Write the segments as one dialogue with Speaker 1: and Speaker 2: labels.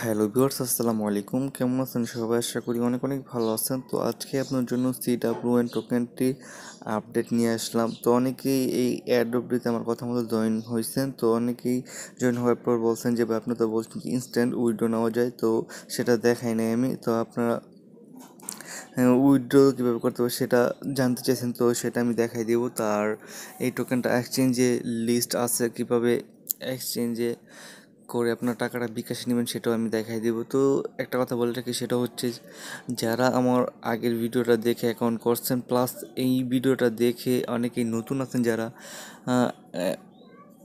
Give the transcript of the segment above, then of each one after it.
Speaker 1: hello viewers আসসালামু আলাইকুম কেমন আছেন সবাই আশা করি অনেক অনেক ভালো আছেন তো আজকে আপনার জন্য সি ডাব্লিউ এন টোকেনটি আপডেট নিয়ে আসলাম তো অনেকেই এই অ্যাডপটিতে আমার কথা মতো জয়েন হয়েছেন তো অনেকেই জয়েন হওয়ার পর বলছেন যে আপনি তো বলছেন ইনস্ট্যান্ট উইড্রো নেওয়া যায় তো সেটা দেখাই নাই আমি তো আপনারা উইড্রো হ্যাঁ, কীভাবে করতে হবে সেটা জানতে চাইছেন তো সেটা আমি দেখাই দেবো তার এই টোকেনটা এক্সচেঞ্জে লিস্ট আছে কীভাবে এক্সচেঞ্জে করে আপনার টাকাটা বিকাশে নেবেন সেটাও আমি দেখাই দেবো তো একটা কথা বলে রাখি সেটা হচ্ছে যারা আমার আগের ভিডিওটা দেখে অ্যাকাউন্ট করছেন প্লাস এই ভিডিওটা দেখে অনেকেই নতুন আছেন যারা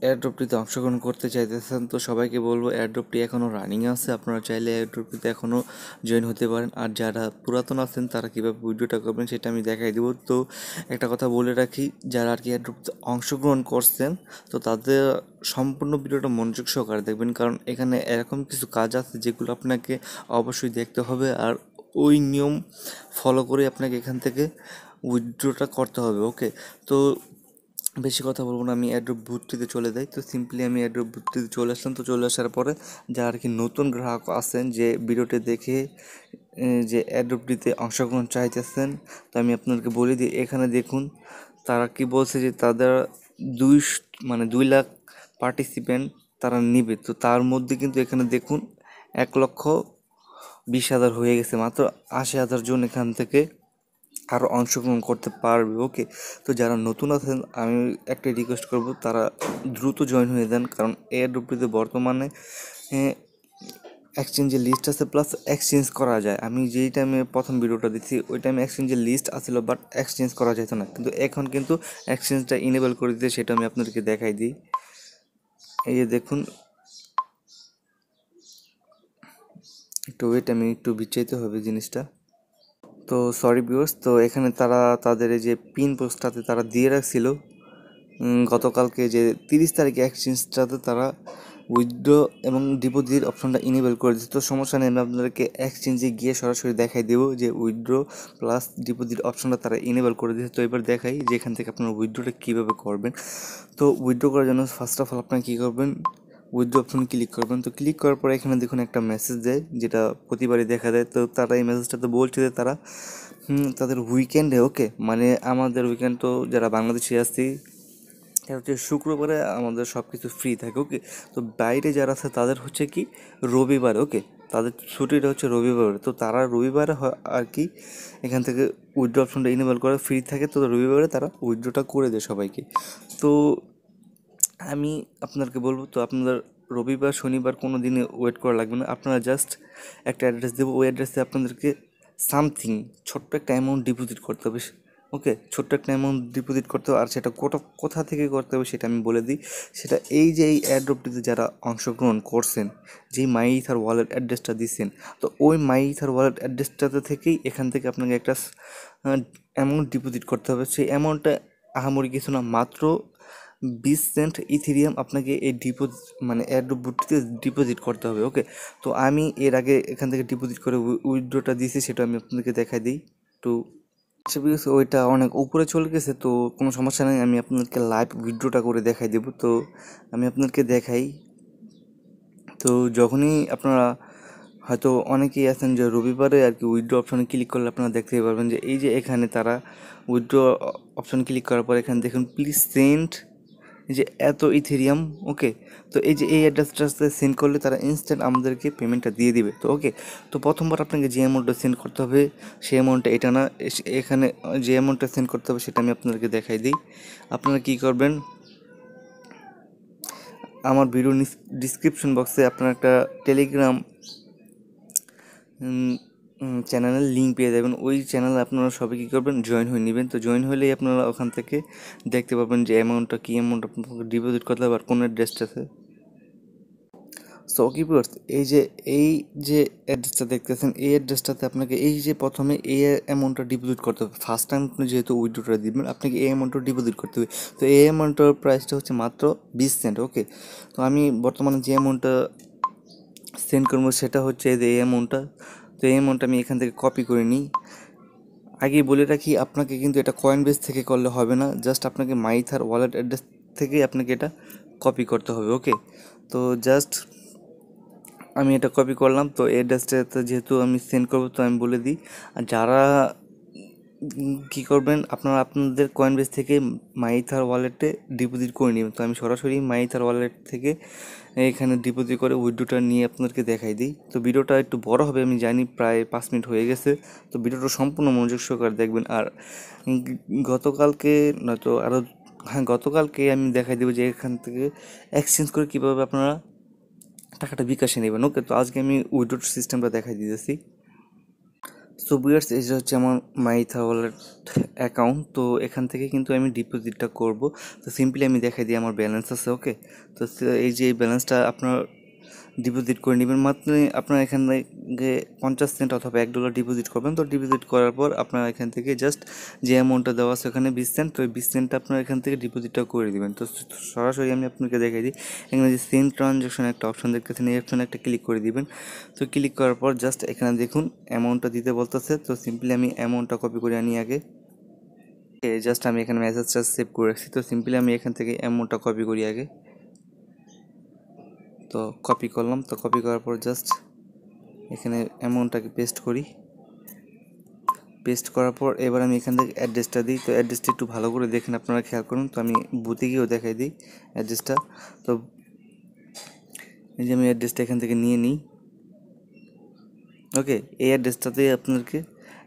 Speaker 1: এয়ারড্রপটিতে অংশগ্রহণ করতে চাইতেছেন তো সবাইকে বলবো এয়ারড্রপটি এখনও রানিং আছে আপনারা চাইলে এয়ারড্রপটিতে এখনও জয়েন হতে পারেন আর যারা পুরাতন আছেন তারা কীভাবে উইড্রোটা করবেন সেটা আমি দেখাই দেবো তো একটা কথা বলে রাখি যারা আর কি এয়ারড্রপটিতে অংশগ্রহণ করছেন তো তাদের সম্পূর্ণ ভিডিওটা মনোযোগ সহকারে দেখবেন কারণ এখানে এরকম কিছু কাজ আছে যেগুলো আপনাকে অবশ্যই দেখতে হবে আর ওই নিয়ম ফলো করে আপনাকে এখান থেকে উইথড্রটা করতে হবে ওকে তো বেশি কথা বলবো না আমি অ্যাড্রপ বুথটিতে চলে যাই তো সিম্পলি আমি অ্যাড্রপ বুথটিতে চলে আসলাম তো চলে আসার পরে যারা আর কি নতুন গ্রাহক আছেন যে ভিডিওটি দেখে যে অ্যাড্রপটিতে অংশগ্রহণ চাইতেছেন তো আমি আপনাদেরকে বলে দিই এখানে দেখুন তারা কি বলছে যে তাদের দুই মানে দুই লাখ পার্টিসিপেন্ট তারা নিবে তো তার মধ্যে কিন্তু এখানে দেখুন এক লক্ষ বিশ হাজার হয়ে গেছে মাত্র আশি হাজার জন এখান থেকে আরও অংশগ্রহণ করতে পারবে ওকে তো যারা নতুন আছেন আমি একটা রিকোয়েস্ট করব তারা দ্রুত জয়েন হয়ে যান কারণ এয়ারডব্লিউতে বর্তমানে হ্যাঁ, এক্সচেঞ্জের লিস্ট আছে প্লাস এক্সচেঞ্জ করা যায় আমি যেই টাইমে প্রথম ভিডিওটা দিচ্ছি ওই টাইমে এক্সচেঞ্জের লিস্ট আছিল বাট এক্সচেঞ্জ করা যেত না কিন্তু এখন কিন্তু এক্সচেঞ্জটা ইনেবল করে দিতে সেটা আমি আপনাদেরকে দেখাই দিই এই যে দেখুন একটু ওয়েট আমি একটু বিচ্ছাইতে হবে জিনিসটা তো সরি ভিউয়ার্স তো এখানে তারা তাদের যে পিন পোস্টটাতে তারা দিয়ে রাখছিল গতকালকে যে তিরিশ তারিখে এক্সচেঞ্জটাতে তারা উইথড্র এবং ডিপোজিট অপশনটা ইনেবল করে দিচ্ছে তো সমস্যা নেই আমি আপনাদেরকে এক্সচেঞ্জে গিয়ে সরাসরি দেখাই দেবো যে উইথড্র প্লাস ডিপোজিট অপশনটা তারা ইনেবল করে দিচ্ছে তো এবার দেখাই যে এখান থেকে আপনার উইথড্রটা কীভাবে করবেন তো উইথড্র করার জন্য ফার্স্ট অফ অল আপনারা কী করবেন উইথড্রো অপশন ক্লিক করবেন তো ক্লিক করার পরে এখানে দেখুন একটা মেসেজ দেয় যেটা প্রতিবারই দেখা দেয় তো তারা এই মেসেজটা তো বলছে যে তারা তাদের উইকেন্ডে ওকে মানে আমাদের উইকেন্ড তো যারা বাংলাদেশে আসছি হচ্ছে শুক্রবারে আমাদের সব কিছু ফ্রি থাকে ওকে তো বাইরে যারা আছে তাদের হচ্ছে কি রবিবার ওকে তাদের ছুটিটা হচ্ছে রবিবারে তো তারা রবিবারে আর কি এখান থেকে উইড্রো অপশনটা ইনেবল করে ফ্রি থাকে তো রবিবারে তারা উইড্রোটা করে দেয় সবাইকে তো আমি আপনাদেরকে বলবো তো আপনাদের রবিবার শনিবার কোনো দিনে ওয়েট করা লাগবে না আপনারা জাস্ট একটা অ্যাড্রেস দেবো ওই অ্যাড্রেসে আপনাদেরকে সামথিং ছোট্ট একটা অ্যামাউন্ট ডিপোজিট করতে হবে ওকে ছোট্ট একটা অ্যামাউন্ট ডিপোজিট করতে হবে আর সেটা কোটা কোথা থেকে করতে হবে সেটা আমি বলে দিই সেটা এই যে এই অ্যাড্রপটিতে যারা অংশগ্রহণ করছেন যেই মাই ইথার ওয়ালেট অ্যাড্রেসটা দিচ্ছেন তো ওই মাই ইথার ওয়ালেট অ্যাড্রেসটাতে থেকেই এখান থেকে আপনাকে একটা অ্যামাউন্ট ডিপোজিট করতে হবে সেই অ্যামাউন্টটা আহামরি কিছু না মাত্র বিশ সেন্ট ইথিরিয়াম আপনাকে এই ডিপোজিট মানে বুটিতে ডিপোজিট করতে হবে ওকে তো আমি এর আগে এখান থেকে ডিপোজিট করে উইড্রোটা দিয়েছি সেটা আমি আপনাদেরকে দেখাই দিই টু আচ্ছা, ওইটা অনেক উপরে চলে গেছে তো কোনো সমস্যা নেই আমি আপনাদেরকে লাইভ উইড্রোটা করে দেখাই দেবো তো আমি আপনাদেরকে দেখাই তো যখনই আপনারা হয়তো অনেকেই আছেন যে রবিবারে আর কি উইড্রো অপশানে ক্লিক করলে আপনারা দেখতে পারবেন যে এই যে এখানে তারা উইড্রো অপশন ক্লিক করার পর এখানে দেখুন প্লিজ সেন্ট এই যে এত ইথেরিয়াম ওকে তো এই যে এই অ্যাড্রেসটা সেন্ড করলে তারা ইনস্ট্যান্ট আমাদেরকে পেমেন্টটা দিয়ে দিবে তো ওকে তো প্রথমবার আপনাকে যে অ্যামাউন্টটা সেন্ড করতে হবে সেই অ্যামাউন্টটা এটা না এখানে যে অ্যামাউন্টটা সেন্ড করতে হবে সেটা আমি আপনাদেরকে দেখাই দিই আপনারা কী করবেন আমার ভিডিও ডিসক্রিপশন বক্সে আপনার একটা টেলিগ্রাম চ্যানেলের লিঙ্ক পেয়ে যাবেন ওই চ্যানেল আপনারা সবাই কী করবেন জয়েন হয়ে নেবেন তো জয়েন হলেই আপনারা ওখান থেকে দেখতে পাবেন যে অ্যামাউন্টটা কী অ্যামাউন্ট আপনাকে ডিপোজিট করতে হবে আর কোন অ্যাড্রেসটাতে সো কিপিওয়ার্স এই যে এই যে অ্যাড্রেসটা দেখতেছেন এই অ্যাড্রেসটাতে আপনাকে এই যে প্রথমে এই অ্যামাউন্টটা ডিপোজিট করতে হবে ফার্স্ট টাইম আপনি যেহেতু উইড্রোটা দিবেন আপনাকে এই অ্যামাউন্টটা ডিপোজিট করতে হবে তো এই অ্যামাউন্টটার প্রাইসটা হচ্ছে মাত্র বিশ সেন্ট ওকে তো আমি বর্তমানে যে অ্যামাউন্টটা সেন্ড করবো সেটা হচ্ছে এই যে এই অ্যামাউন্টটা তো এই অ্যামাউন্ট আমি এখান থেকে কপি করে নিই আগে বলে রাখি আপনাকে কিন্তু এটা কয়েন বেস থেকে করলে হবে না জাস্ট আপনাকে মাইথার ওয়ালেট অ্যাড্রেস থেকেই আপনাকে এটা কপি করতে হবে ওকে তো জাস্ট আমি এটা কপি করলাম তো অ্যাড্রেসটা যেহেতু আমি সেন্ড করবো তো আমি বলে দিই আর যারা কী করবেন আপনারা আপনাদের কয়েন বেস থেকে মাইথার ওয়ালেটে ডিপোজিট করে নেবেন তো আমি সরাসরি মাইথার ওয়ালেট থেকে এখানে ডিপোজিট করে উইড্রোটা নিয়ে আপনাদেরকে দেখাই দিই তো ভিডিওটা একটু বড় হবে আমি জানি প্রায় পাঁচ মিনিট হয়ে গেছে তো ভিডিওটা সম্পূর্ণ মনোযোগ সহকারে দেখবেন আর গতকালকে নয়তো আরও হ্যাঁ গতকালকে আমি দেখাই দেবো যে এখান থেকে এক্সচেঞ্জ করে কীভাবে আপনারা টাকাটা বিকাশে নেবেন ওকে তো আজকে আমি উইড্রো সিস্টেমটা দেখাই দিতেছি সো বিয়ার্স এটা হচ্ছে আমার মাইথা ওয়ালেট অ্যাকাউন্ট তো এখান থেকে কিন্তু আমি ডিপোজিটটা করব তো সিম্পলি আমি দেখাই দিই আমার ব্যালেন্স আছে ওকে তো এই যে এই ব্যালেন্সটা আপনার ডিপোজিট করে নেবেন মাত্র আপনার এখান থেকে পঞ্চাশ সেন্ট অথবা এক ডলার ডিপোজিট করবেন তো ডিপোজিট করার পর আপনার এখান থেকে জাস্ট যে অ্যামাউন্টটা দেওয়া আছে ওখানে বিশ সেন্ট তো ওই বিশ সেন্টটা আপনার এখান থেকে ডিপোজিটটা করে দেবেন তো সরাসরি আমি আপনাকে দেখাই দিই এখানে যে সেন্ট ট্রানজাকশন একটা অপশন দেখতেছেন এই অপশনে একটা ক্লিক করে দিবেন তো ক্লিক করার পর জাস্ট এখানে দেখুন অ্যামাউন্টটা দিতে বলতেছে তো সিম্পলি আমি অ্যামাউন্টটা কপি করে আনি আগে জাস্ট আমি এখানে মেসেজটা সেভ করে রাখছি তো সিম্পলি আমি এখান থেকে অ্যামাউন্টটা কপি করি আগে তো কপি করলাম তো কপি করার পর জাস্ট এখানে অ্যামাউন্টটাকে পেস্ট করি পেস্ট করার পর এবার আমি এখান থেকে অ্যাড্রেসটা দিই তো অ্যাড্রেসটা একটু ভালো করে দেখেন আপনারা খেয়াল করুন তো আমি বুথে গিয়েও দেখাই দিই অ্যাড্রেসটা তো এই যে আমি অ্যাড্রেসটা এখান থেকে নিয়ে নিই ওকে এই অ্যাড্রেসটাতেই আপনাকে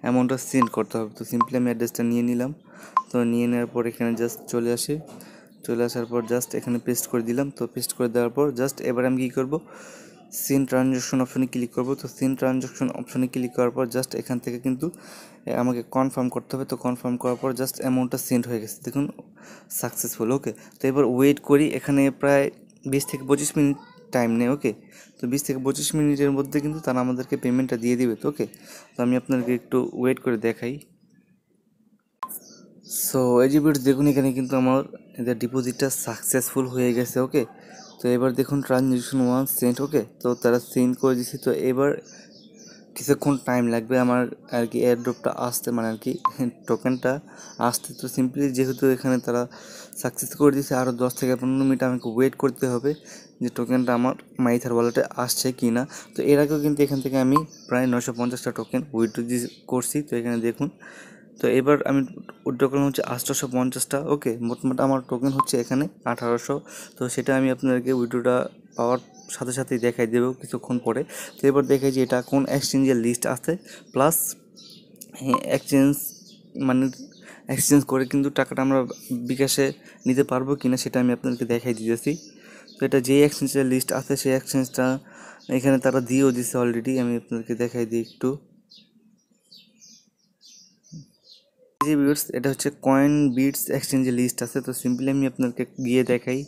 Speaker 1: অ্যামাউন্টটা সেন্ড করতে হবে তো সিম্পলি আমি অ্যাড্রেসটা নিয়ে নিলাম তো নিয়ে নেওয়ার পর এখানে জাস্ট চলে আসে চলে আসার পর জাস্ট এখানে পেস্ট করে দিলাম তো পেস্ট করে দেওয়ার পর জাস্ট এবার আমি কী করবো সিন ট্রানজ্যাকশন অপশনে ক্লিক করব তো সিন ট্রানজ্যাকশন অপশনে ক্লিক করার পর জাস্ট এখান থেকে কিন্তু আমাকে কনফার্ম করতে হবে তো কনফার্ম করার পর জাস্ট অ্যামাউন্টটা সেন্ড হয়ে গেছে দেখুন সাকসেসফুল ওকে তো এবার ওয়েট করি এখানে প্রায় বিশ থেকে পঁচিশ মিনিট টাইম নেই ওকে তো বিশ থেকে পঁচিশ মিনিটের মধ্যে কিন্তু তারা আমাদেরকে পেমেন্টটা দিয়ে দিবে তো ওকে তো আমি আপনাদেরকে একটু ওয়েট করে দেখাই সো এই যে দেখুন এখানে কিন্তু আমার এদের ডিপোজিটটা সাকসেসফুল হয়ে গেছে ওকে তো এবার দেখুন ট্রানজ্যাকশন ওয়ান সেন্ট ওকে তো তারা সেন্ড করে দিচ্ছে তো এবার কিছুক্ষণ টাইম লাগবে আমার আর কি এয়ারড্রপটা আসতে মানে আর কি টোকেনটা আসতে তো সিম্পলি যেহেতু এখানে তারা সাকসেস করে দিয়েছে আরও দশ থেকে পনেরো মিনিট আমাকে ওয়েট করতে হবে যে টোকেনটা আমার মাইথার ওয়ালেটে আসছে কি না তো এর আগেও কিন্তু এখান থেকে আমি প্রায় নশো পঞ্চাশটা টোকেন উইথড্র করছি তো এখানে দেখুন তো এবার আমি টোকেন হচ্ছে আঠারোশো পঞ্চাশটা ওকে মোটমোট আমার টোকেন হচ্ছে এখানে আঠারোশো তো সেটা আমি আপনাদেরকে উইড্রোটা পাওয়ার সাথে সাথেই দেখাই দেবো কিছুক্ষণ পরে তো এবার দেখাই যে এটা কোন এক্সচেঞ্জের লিস্ট আছে প্লাস হ্যাঁ, এক্সচেঞ্জ মানে এক্সচেঞ্জ করে কিন্তু টাকাটা আমরা বিকাশে নিতে পারবো কি না সেটা আমি আপনাদেরকে দেখাই দিতেছি তো এটা যে এক্সচেঞ্জের লিস্ট আছে সেই এক্সচেঞ্জটা এখানে তারা দিয়েও দিছে অলরেডি আমি আপনাদেরকে দেখাই দিই একটু যে বিটস এটা হচ্ছে কয়েন বিটস এক্সচেঞ্জের লিস্ট আছে তো সিম্পলি আমি আপনাকে গিয়ে দেখাই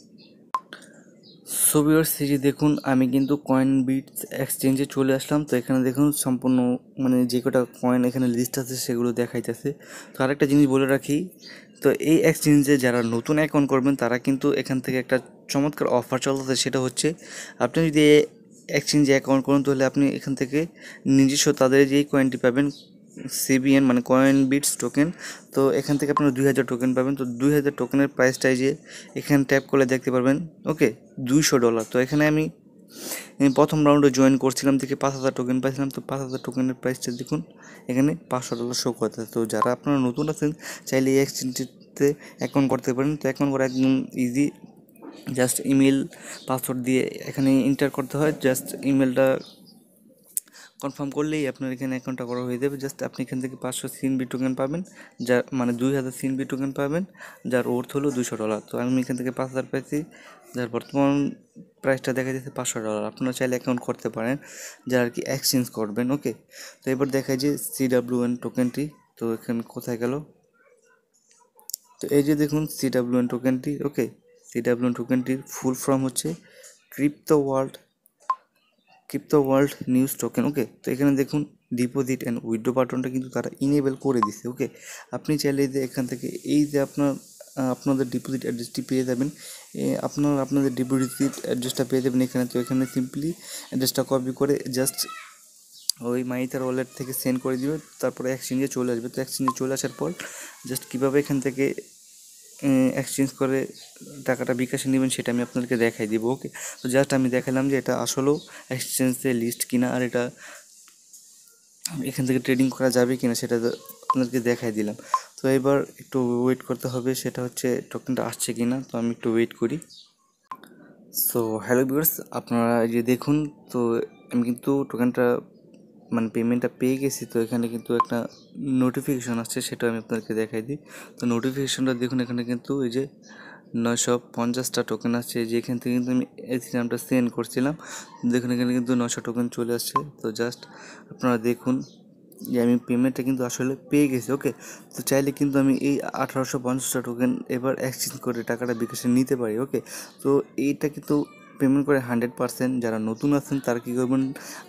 Speaker 1: সো বিওর সিরিজ দেখুন আমি কিন্তু কয়েন বিটস এক্সচেঞ্জে চলে আসলাম তো এখানে দেখুন সম্পূর্ণ মানে যে কটা কয়েন এখানে লিস্ট আছে সেগুলো দেখাইতেছে তো আরেকটা জিনিস বলে রাখি তো এই এক্সচেঞ্জে যারা নতুন অ্যাকাউন্ট করবেন তারা কিন্তু এখান থেকে একটা চমৎকার অফার চলতেছে সেটা হচ্ছে আপনি যদি এক্সচেঞ্জে অ্যাকাউন্ট করুন তাহলে আপনি এখান থেকে নিজস্ব তাদের যেই কয়েনটি পাবেন সিবিএন মানে কয়েন বিটস টোকেন তো এখান থেকে আপনারা দুই হাজার টোকেন পাবেন তো দুই হাজার টোকেনের প্রাইসটাই যে এখানে ট্যাপ করলে দেখতে পারবেন ওকে দুইশো ডলার তো এখানে আমি প্রথম রাউন্ডে জয়েন করছিলাম থেকে পাঁচ হাজার টোকেন পাইছিলাম তো পাঁচ হাজার টোকেনের প্রাইসটা দেখুন এখানে পাঁচশো ডলার শো করতে তো যারা আপনারা নতুন আছেন চাইলে এই এক্সচেঞ্জটিতে অ্যাকাউন্ট করতে পারেন তো অ্যাকাউন্ট করা একদম ইজি জাস্ট ইমেল পাসওয়ার্ড দিয়ে এখানে ইন্টার করতে হয় জাস্ট ইমেলটা কনফার্ম করলেই আপনার এখানে অ্যাকাউন্টটা করা হয়ে যাবে জাস্ট আপনি এখান থেকে পাঁচশো সিন বি টোকেন পাবেন যা মানে দুই হাজার সিন বি টোকেন পাবেন যার অর্থ হলো দুশো ডলার তো আমি এখান থেকে পাঁচ হাজার পেয়েছি যার বর্তমান প্রাইসটা দেখা যাচ্ছে পাঁচশো ডলার আপনারা চাইলে অ্যাকাউন্ট করতে পারেন যা আর কি এক্সচেঞ্জ করবেন ওকে তো এবার দেখা যে এন টোকেনটি তো এখানে কোথায় গেল তো এই যে দেখুন সি এন টোকেনটি ওকে সি এন টোকেনটির ফুল ফর্ম হচ্ছে crypto world crypto world news token okay তো এখানে দেখুন ডিপোজিট অ্যান্ড উইথড্র বাটনটা কিন্তু তারা ইনেবল করে দিছে ওকে আপনি চাইলে যে এখান থেকে এই যে আপনার আপনাদের ডিপোজিট অ্যাড্রেসটি পেয়ে যাবেন আপনার আপনাদের ডিপোজিট অ্যাড্রেসটা পেয়ে যাবেন এখানে তো এখানে সিম্পলি অ্যাড্রেসটা কপি করে জাস্ট ওই মাইথার ওয়ালেট থেকে সেন্ড করে দিবে তারপরে এক্সচেঞ্জে চলে আসবে তো এক্সচেঞ্জে চলে আসার পর জাস্ট কীভাবে এখান থেকে এক্সচেঞ্জ করে টাকাটা বিকাশে নেবেন সেটা আমি আপনাদেরকে দেখাই দিব ওকে তো জাস্ট আমি দেখালাম যে এটা আসলেও এক্সচেঞ্জে লিস্ট কিনা আর এটা এখান থেকে ট্রেডিং করা যাবে কিনা সেটা আপনাদেরকে দেখাই দিলাম তো এবার একটু ওয়েট করতে হবে সেটা হচ্ছে টোকেনটা আসছে কিনা তো আমি একটু ওয়েট করি সো হ্যালো ভিউয়ার্স আপনারা যে দেখুন তো আমি কিন্তু টোকেনটা মানে পেমেন্টটা পেয়ে গেছি তো এখানে কিন্তু একটা নোটিফিকেশন আসছে সেটা আমি আপনাদেরকে দেখাই দিই তো নোটিফিকেশানটা দেখুন এখানে কিন্তু এই যে নয়শো পঞ্চাশটা টোকেন আসছে যে এখান থেকে কিন্তু আমি এথিরামটা সেন্ড করছিলাম দেখুন এখানে কিন্তু নশো টোকেন চলে আসছে তো জাস্ট আপনারা দেখুন যে আমি পেমেন্টটা কিন্তু আসলে পেয়ে গেছি ওকে তো চাইলে কিন্তু আমি এই আঠারোশো পঞ্চাশটা টোকেন এবার এক্সচেঞ্জ করে টাকাটা বিকাশে নিতে পারি ওকে তো এইটা কিন্তু পেমেন্ট করে হান্ড্রেড পার্সেন্ট যারা নতুন আছেন তারা কী করবেন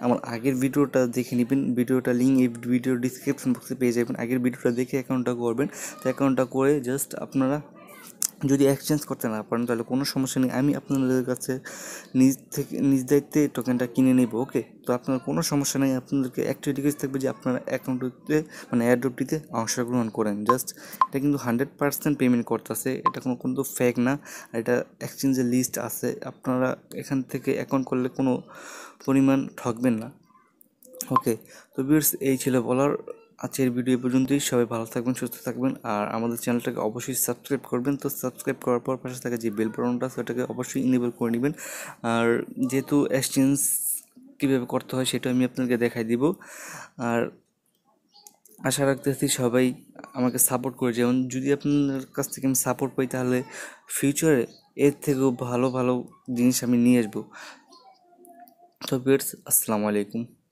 Speaker 1: আমার আগের ভিডিওটা দেখে নেবেন ভিডিওটা লিঙ্ক এই ভিডিও ডিসক্রিপশন বক্সে পেয়ে যাবেন আগের ভিডিওটা দেখে অ্যাকাউন্টটা করবেন তো অ্যাকাউন্টটা করে জাস্ট আপনারা যদি এক্সচেঞ্জ করতে না পারেন তাহলে কোনো সমস্যা নেই আমি আপনাদের কাছে নিজ থেকে নিজ দায়িত্বে টোকেনটা কিনে নেব ওকে তো আপনার কোনো সমস্যা নেই আপনাদেরকে একটি রিকোয়েস্ট থাকবে যে আপনারা অ্যাকাউন্টটিতে মানে অ্যাডপ্টিতে অংশগ্রহণ করেন জাস্ট এটা কিন্তু হান্ড্রেড পার্সেন্ট পেমেন্ট করতেছে এটা কোনো কোনো ফ্যাক না আর এটা এক্সচেঞ্জের লিস্ট আছে আপনারা এখান থেকে অ্যাকাউন্ট করলে কোনো পরিমাণ ঠকবেন না ওকে তো বিয়ার্স এই ছিল বলার আজকের ভিডিও পর্যন্তই সবাই ভালো থাকবেন সুস্থ থাকবেন আর আমাদের চ্যানেলটাকে অবশ্যই সাবস্ক্রাইব করবেন তো সাবস্ক্রাইব করার পর পাশে থাকা যে বেল বাটনটা সেটাকে অবশ্যই ইনেবল করে নেবেন আর যেহেতু এক্সচেঞ্জ কীভাবে করতে হয় সেটা আমি আপনাকে দেখাই দিব আর আশা রাখতেছি সবাই আমাকে সাপোর্ট করে যেমন যদি আপনার কাছ থেকে আমি সাপোর্ট পাই তাহলে ফিউচারে এর থেকেও ভালো ভালো জিনিস আমি নিয়ে আসবো তো বেটস আসসালামু আলাইকুম